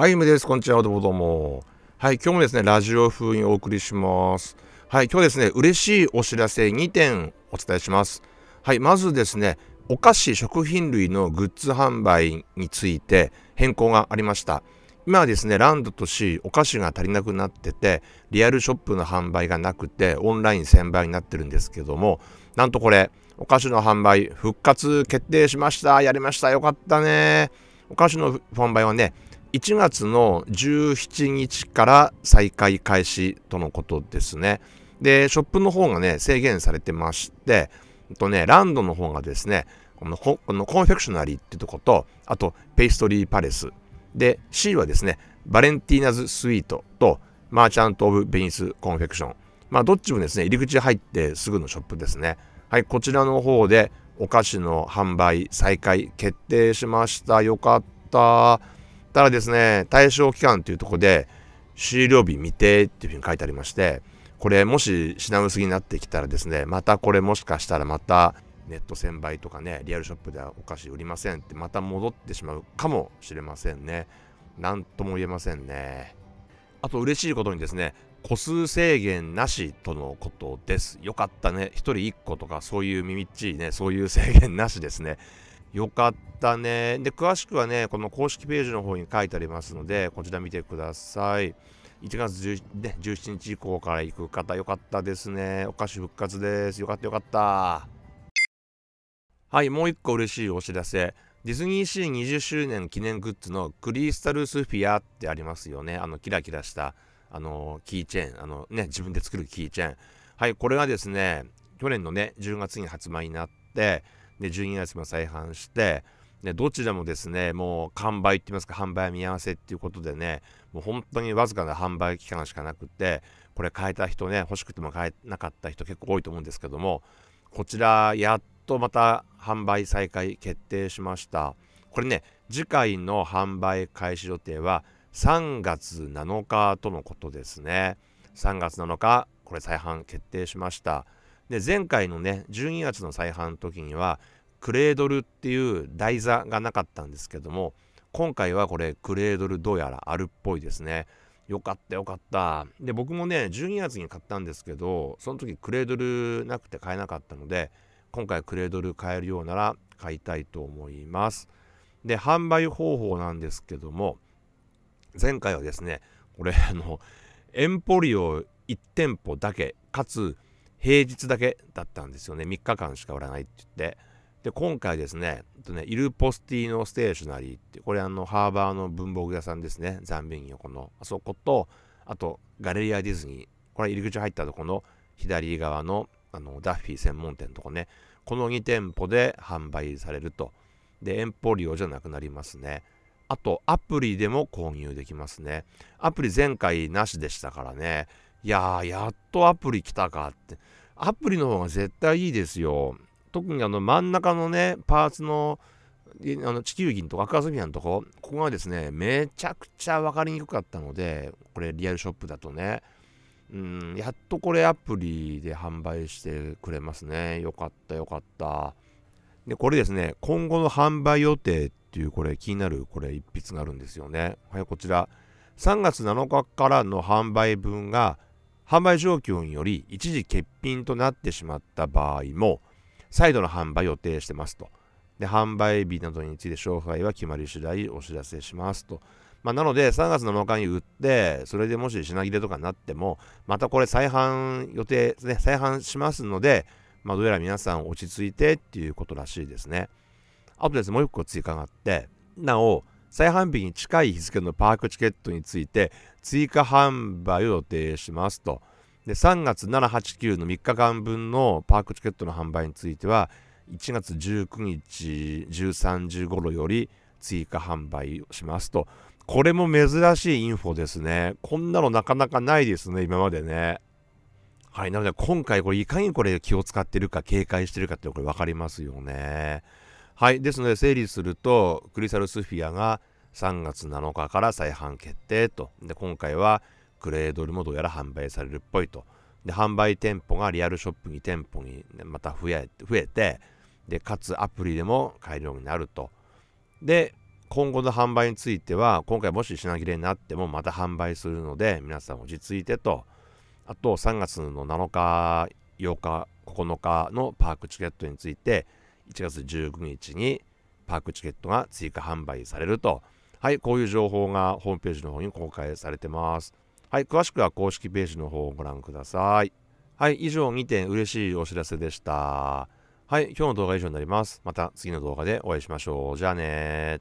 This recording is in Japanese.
はい、むです。こんにちは。どうもどうも。はい、今日もですね、ラジオ風にお送りします。はい、今日ですね、嬉しいお知らせ2点お伝えします。はい、まずですね、お菓子、食品類のグッズ販売について変更がありました。今はですね、ランドと C、お菓子が足りなくなってて、リアルショップの販売がなくて、オンライン専売になってるんですけども、なんとこれ、お菓子の販売復活決定しました。やりました。よかったね。お菓子の販売はね、1月の17日から再開開始とのことですね。で、ショップの方がね、制限されてまして、とね、ランドの方がですね、このコンフェクショナリーってとこと、あとペイストリーパレス。で、C はですね、バレンティーナズスイートとマーチャント・オブ・ベニス・コンフェクション。まあ、どっちもですね、入り口入ってすぐのショップですね。はい、こちらの方でお菓子の販売再開決定しました。よかった。ただですね、対象期間というところで、終了日未定っていうふうに書いてありまして、これもし品薄になってきたらですね、またこれもしかしたらまたネット1000倍とかね、リアルショップではお菓子売りませんってまた戻ってしまうかもしれませんね。なんとも言えませんね。あと嬉しいことにですね、個数制限なしとのことです。よかったね。1人1個とかそういう耳っちいね、そういう制限なしですね。よかったね。で、詳しくはね、この公式ページの方に書いてありますので、こちら見てください。1月10、ね、17日以降から行く方、よかったですね。お菓子復活です。よかったよかった。はい、もう1個嬉しいお知らせ。ディズニーシー20周年記念グッズのクリスタルスフィアってありますよね。あの、キラキラした、あの、キーチェーン。あの、ね、自分で作るキーチェーン。はい、これがですね、去年のね、10月に発売になって、で、12月も再販して、ね、どちらもですね、もう完売って言いますか、販売見合わせっていうことでね、もう本当にわずかな販売期間しかなくて、これ買えた人ね、欲しくても買えなかった人結構多いと思うんですけども、こちらやっとまた販売再開決定しました。これね、次回の販売開始予定は3月7日とのことですね。3月7日、これ再販決定しました。で前回のね12月の再販の時にはクレードルっていう台座がなかったんですけども今回はこれクレードルどうやらあるっぽいですねよかったよかったで僕もね12月に買ったんですけどその時クレードルなくて買えなかったので今回クレードル買えるようなら買いたいと思いますで販売方法なんですけども前回はですねこれあのエンポリオ1店舗だけかつ平日だけだったんですよね3日間しか売らないって言ってで今回ですねとねイルポスティーノステーショナリーってこれあのハーバーの文房具屋さんですねザンビン横のあそことあとガレリア・ディズニーこれ入り口入ったとこの左側のあのダッフィー専門店とかねこの2店舗で販売されるとでエンポリオじゃなくなりますねあとアプリでも購入できますねアプリ前回なしでしたからねいやー、やっとアプリ来たかって。アプリの方が絶対いいですよ。特にあの真ん中のね、パーツのあの地球儀とかアクアスアのとこ、ここがですね、めちゃくちゃ分かりにくかったので、これリアルショップだとね、うん、やっとこれアプリで販売してくれますね。よかったよかった。で、これですね、今後の販売予定っていう、これ気になる、これ一筆があるんですよね。はい、こちら。3月7日からの販売分が販売状況により一時欠品となってしまった場合も、再度の販売予定してますと。で、販売日などについて勝敗は決まり次第お知らせしますと。まあ、なので、3月7日に売って、それでもし品切れとかになっても、またこれ再販予定ですね、再販しますので、まあ、どうやら皆さん落ち着いてっていうことらしいですね。あとですね、もう一個追加があって、なお、再販日に近い日付のパークチケットについて追加販売を予定しますと。で3月789の3日間分のパークチケットの販売については1月19日13時頃より追加販売しますと。これも珍しいインフォですね。こんなのなかなかないですね、今までね。はい、なので今回これいかにこれ気を使ってるか警戒してるかってこれ分かりますよね。はい。ですので、整理すると、クリサルスフィアが3月7日から再販決定と。で、今回はクレードルもどうやら販売されるっぽいと。で、販売店舗がリアルショップに店舗にまた増え増えて、で、かつアプリでも買えるようになると。で、今後の販売については、今回もし品切れになってもまた販売するので、皆さん落ち着いてと。あと、3月の7日、8日、9日のパークチケットについて、1月19日にパークチケットが追加販売されると。はい、こういう情報がホームページの方に公開されてます。はい、詳しくは公式ページの方をご覧ください。はい、以上2点嬉しいお知らせでした。はい、今日の動画は以上になります。また次の動画でお会いしましょう。じゃあね